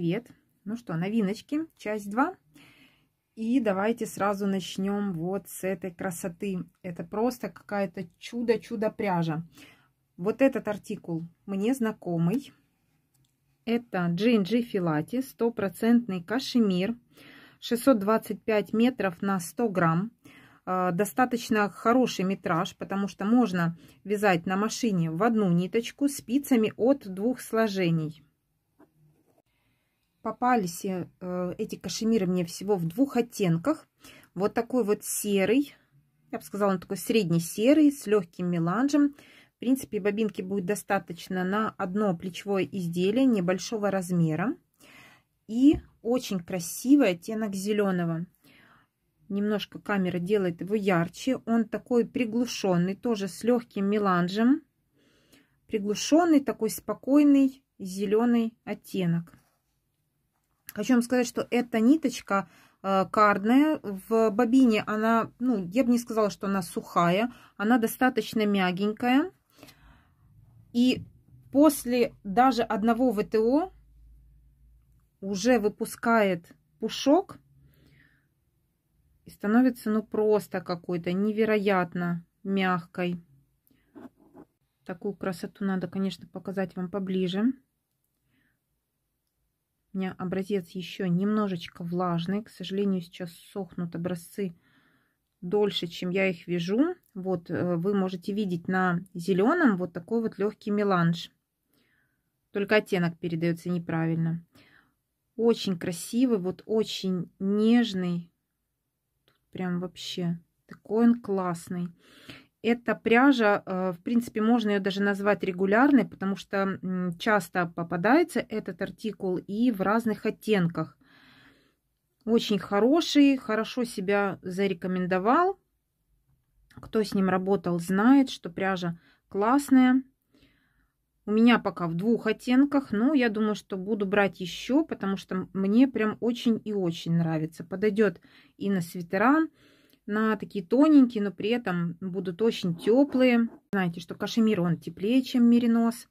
привет! Ну что, новиночки, часть 2. И давайте сразу начнем вот с этой красоты. Это просто какая-то чудо-чудо пряжа. Вот этот артикул мне знакомый. Это Джинджи Филати, стопроцентный кашемир, 625 метров на 100 грамм. А, достаточно хороший метраж, потому что можно вязать на машине в одну ниточку спицами от двух сложений попались э, эти кашемиры мне всего в двух оттенках. Вот такой вот серый, я бы сказала, он такой средний серый с легким меланжем. В принципе, бобинки будет достаточно на одно плечевое изделие небольшого размера. И очень красивый оттенок зеленого. Немножко камера делает его ярче. Он такой приглушенный, тоже с легким меланжем. Приглушенный, такой спокойный зеленый оттенок. Хочу вам сказать, что эта ниточка э, кардная. В бобине она, ну, я бы не сказала, что она сухая. Она достаточно мягенькая. И после даже одного ВТО уже выпускает пушок. И становится, ну, просто какой-то невероятно мягкой. Такую красоту надо, конечно, показать вам поближе. У меня образец еще немножечко влажный. К сожалению, сейчас сохнут образцы дольше, чем я их вяжу. Вот э, вы можете видеть на зеленом вот такой вот легкий меланж. Только оттенок передается неправильно. Очень красивый, вот очень нежный. прям вообще такой он классный. Эта пряжа, э, в принципе, можно ее даже назвать регулярной, потому что часто попадается этот артикул и в разных оттенках. Очень хороший, хорошо себя зарекомендовал. Кто с ним работал, знает, что пряжа классная. У меня пока в двух оттенках, но я думаю, что буду брать еще, потому что мне прям очень и очень нравится. Подойдет и на свитера, на такие тоненькие, но при этом будут очень теплые. Знаете, что кашемир, он теплее, чем меринос.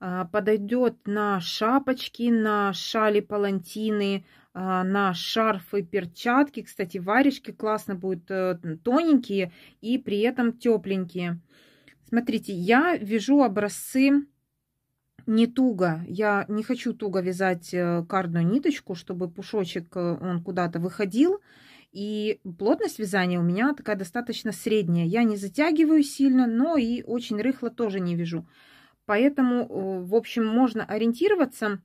А, Подойдет на шапочки, на шали палантины, а, на шарфы, перчатки. Кстати, варежки классно будут э, тоненькие и при этом тепленькие. Смотрите, я вяжу образцы не туго. Я не хочу туго вязать э, кардную ниточку, чтобы пушочек э, он куда-то выходил. И плотность вязания у меня такая достаточно средняя. Я не затягиваю сильно, но и очень рыхло тоже не вяжу. Поэтому, э, в общем, можно ориентироваться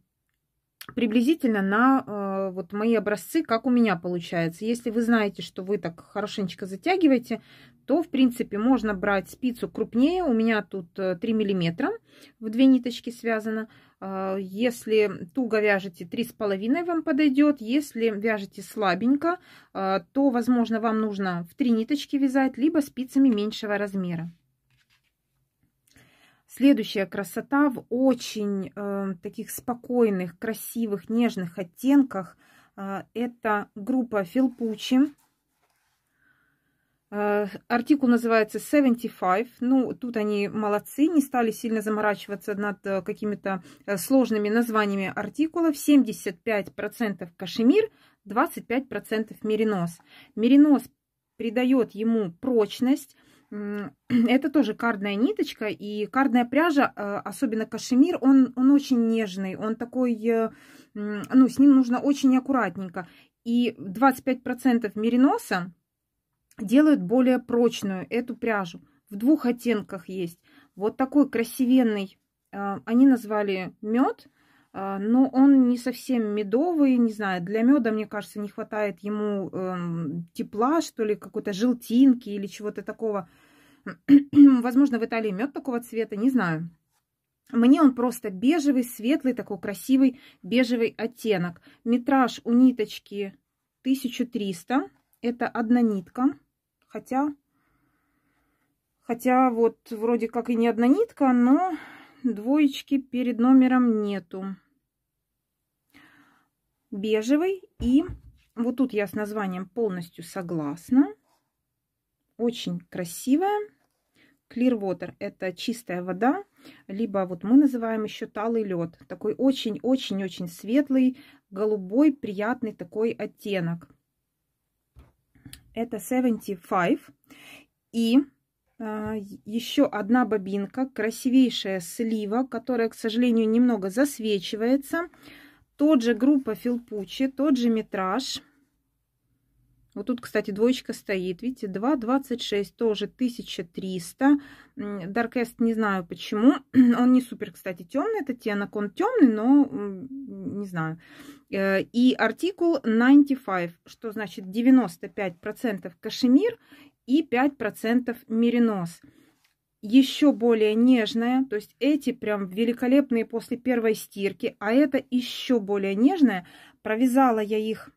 приблизительно на э, вот мои образцы, как у меня получается. Если вы знаете, что вы так хорошенечко затягиваете, то, в принципе, можно брать спицу крупнее. У меня тут 3 э, миллиметра в две ниточки связано. А, если туго вяжете, 3,5 вам подойдет. Если вяжете слабенько, а, то, возможно, вам нужно в 3 ниточки вязать, либо спицами меньшего размера. Следующая красота в очень э, таких спокойных, красивых, нежных оттенках. Э, это группа Филпучи. Э, артикул называется 75. Ну, тут они молодцы, не стали сильно заморачиваться над э, какими-то э, сложными названиями артикулов. 75% кашемир, 25% меринос. Меринос придает ему прочность Это тоже кардная ниточка и кардная пряжа, э, особенно кашемир, он, он очень нежный, он такой, э, ну, с ним нужно очень аккуратненько. И 25% мериноса делают более прочную эту пряжу. В двух оттенках есть. Вот такой красивенный, э, они назвали мед, а, но он не совсем медовый, не знаю, для меда, мне кажется, не хватает ему эм, тепла, что ли, какой-то желтинки или чего-то такого. Возможно, в Италии мед такого цвета, не знаю. Мне он просто бежевый, светлый, такой красивый бежевый оттенок. Метраж у ниточки 1300. Это одна нитка. Хотя, хотя вот вроде как и не одна нитка, но двоечки перед номером нету. Бежевый и вот тут я с названием полностью согласна. Очень красивая. Clear Water – это чистая вода, либо вот мы называем еще талый лед. Такой очень-очень-очень светлый, голубой, приятный такой оттенок. Это 75. И а, еще одна бобинка, красивейшая слива, которая, к сожалению, немного засвечивается. Тот же группа филпучи, тот же метраж. Вот тут, кстати, двоечка стоит. Видите, 2,26, тоже 1300. Даркест не знаю почему. Он не супер, кстати, темный. Это оттенок, он темный, но не знаю. Э, и артикул 95, что значит 95% кашемир и 5% меринос. Еще более нежная, то есть эти прям великолепные после первой стирки, а это еще более нежная. Провязала я их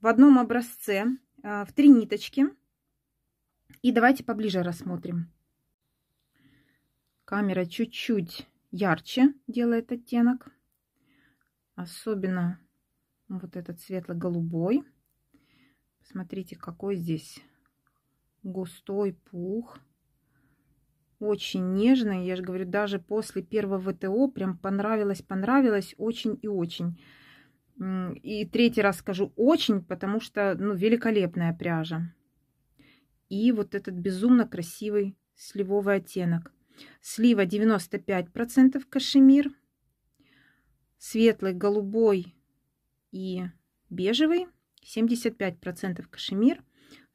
в одном образце, а, в три ниточки. И давайте поближе рассмотрим. Камера чуть-чуть ярче делает оттенок. Особенно вот этот светло-голубой. посмотрите какой здесь густой пух. Очень нежный. Я же говорю, даже после первого ВТО прям понравилось, понравилось очень и очень. И третий раз скажу очень, потому что ну, великолепная пряжа. И вот этот безумно красивый сливовый оттенок. Слива 95% кашемир. Светлый, голубой и бежевый 75% кашемир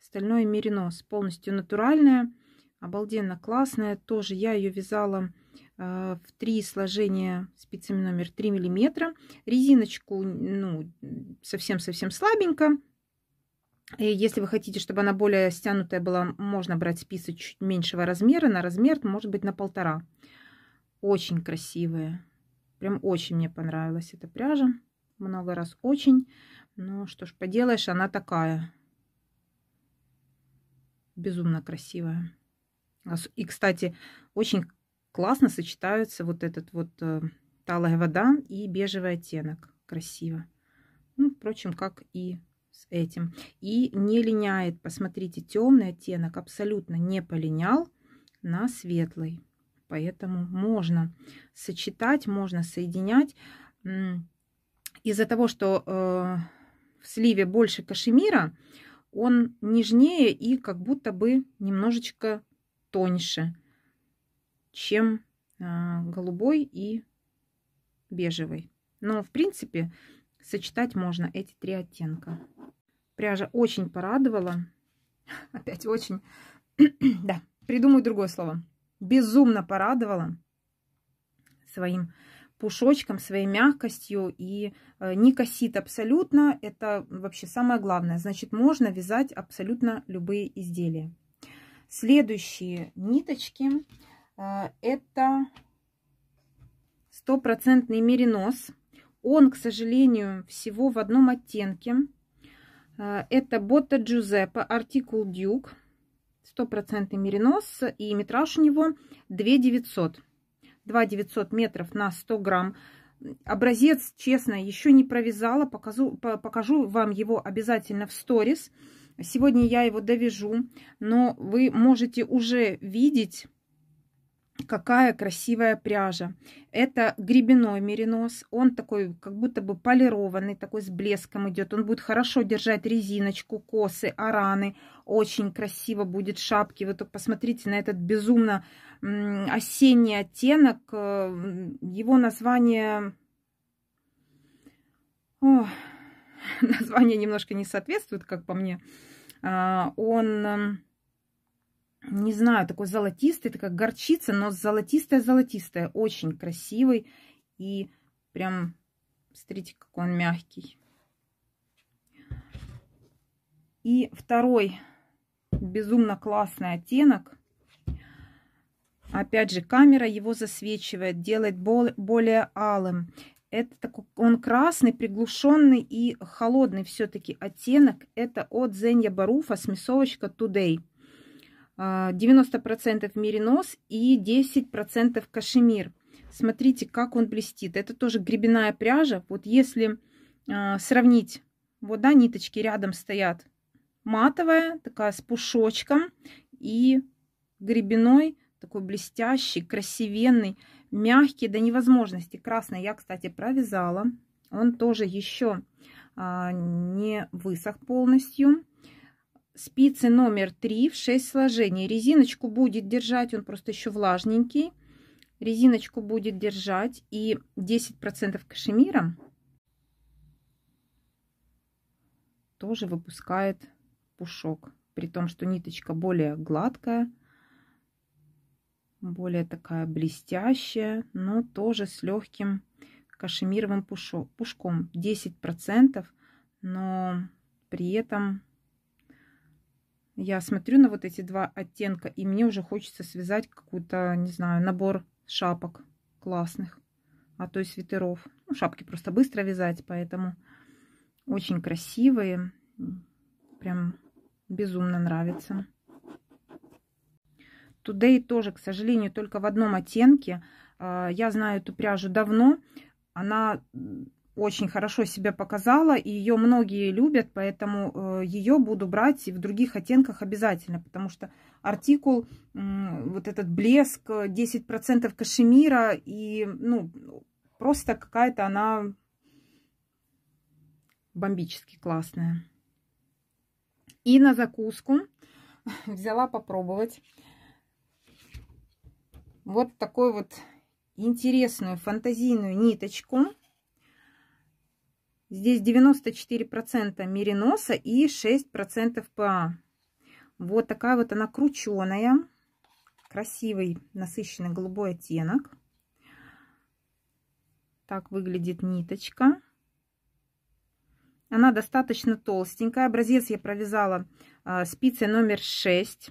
стальное меринос. Полностью натуральная обалденно классная Тоже я ее вязала э, в три сложения спицами номер 3 миллиметра. Резиночку ну, совсем-совсем слабенько. И если вы хотите, чтобы она более стянутая была, можно брать спицы чуть меньшего размера, на размер, может быть, на полтора. Очень красивая Прям очень мне понравилась эта пряжа. Много раз очень. Ну, что ж поделаешь, она такая безумно красивая. А и, кстати, очень классно сочетаются вот этот вот э, талая вода и бежевый оттенок. Красиво. Ну, впрочем, как и с этим. И не линяет, посмотрите, темный оттенок абсолютно не полинял на светлый. Поэтому можно сочетать, можно соединять. Из-за того, что э, в сливе больше кашемира, он нежнее и как будто бы немножечко тоньше, чем а, голубой и бежевый. Но, в принципе, сочетать можно эти три оттенка. Пряжа очень порадовала. Опять очень. да, придумаю другое слово. Безумно порадовала своим пушочком, своей мягкостью и э, не косит абсолютно. Это вообще самое главное. Значит, можно вязать абсолютно любые изделия. Следующие ниточки э, это стопроцентный меринос. Он, к сожалению, всего в одном оттенке. Э, это Ботта Джузеппе, артикул Дюк, стопроцентный меринос, и метраж у него 2900. 2 900 метров на 100 грамм. Образец, честно, еще не провязала. Покажу, покажу вам его обязательно в сторис. Сегодня я его довяжу, но вы можете уже видеть какая красивая пряжа. Это гребеной меринос. Он такой, как будто бы полированный, такой с блеском идет. Он будет хорошо держать резиночку, косы, араны. Очень красиво будет шапки. Вы только посмотрите на этот безумно осенний оттенок. Э, его название... О, название немножко не соответствует, как по мне. А, он не знаю, такой золотистый, это как горчица, но золотистая-золотистая. Очень красивый и прям, смотрите, какой он мягкий. И второй безумно классный оттенок. Опять же, камера его засвечивает, делает более алым. Это такой, он красный, приглушенный и холодный все-таки оттенок. Это от Зенья Баруфа смесовочка Today. 90% а, меринос и 10% кашемир. Смотрите, как он блестит. Это тоже гребенная пряжа. Вот если а, сравнить, вот, да, ниточки рядом стоят. Матовая, такая с пушочком и гребеной, такой блестящий, красивенный, мягкий до невозможности. Красный я, кстати, провязала. Он тоже еще а, не высох полностью спицы номер 3 в 6 сложений. Резиночку будет держать, он просто еще влажненький. Резиночку будет держать и 10% кашемира тоже выпускает пушок. При том, что ниточка более гладкая, более такая блестящая, но тоже с легким кашемировым пушок, пушком 10%, но при этом я смотрю на вот эти два оттенка, и мне уже хочется связать какой то не знаю, набор шапок классных, а то и свитеров. Ну, шапки просто быстро вязать, поэтому очень красивые. Прям безумно нравится. Today тоже, к сожалению, только в одном оттенке. А, я знаю эту пряжу давно. Она очень хорошо себя показала, и ее многие любят, поэтому э, ее буду брать и в других оттенках обязательно, потому что артикул, вот этот блеск, 10% э, кашемира, и ну, просто какая-то она бомбически классная. И на закуску взяла попробовать вот такой вот интересную фантазийную ниточку Здесь 94% мериноса и 6% ПА. Вот такая вот она крученая. Красивый, насыщенный голубой оттенок. Так выглядит ниточка. Она достаточно толстенькая. Образец я провязала э, спицей номер 6.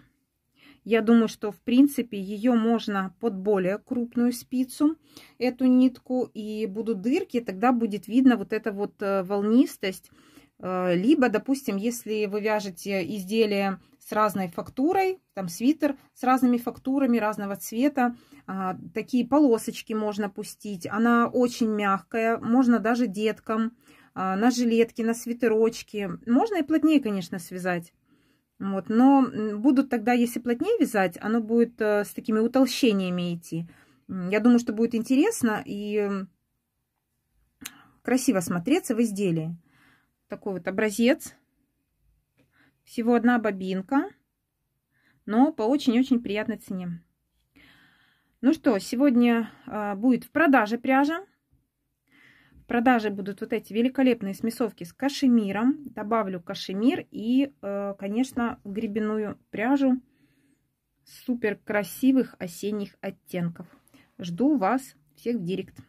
Я думаю, что в принципе ее можно под более крупную спицу, эту нитку, и будут дырки, тогда будет видно вот эта вот э, волнистость. Э, либо, допустим, если вы вяжете изделие с разной фактурой, там свитер с разными фактурами разного цвета, а, такие полосочки можно пустить. Она очень мягкая, можно даже деткам а, на жилетки, на свитерочки. Можно и плотнее, конечно, связать. Вот, но будут тогда, если плотнее вязать, оно будет э, с такими утолщениями идти. Я думаю, что будет интересно и красиво смотреться в изделии. Такой вот образец. Всего одна бобинка, но по очень-очень приятной цене. Ну что, сегодня э, будет в продаже пряжа продаже будут вот эти великолепные смесовки с кашемиром. Добавлю кашемир и, э, конечно, гребенную пряжу супер красивых осенних оттенков. Жду вас всех в директ.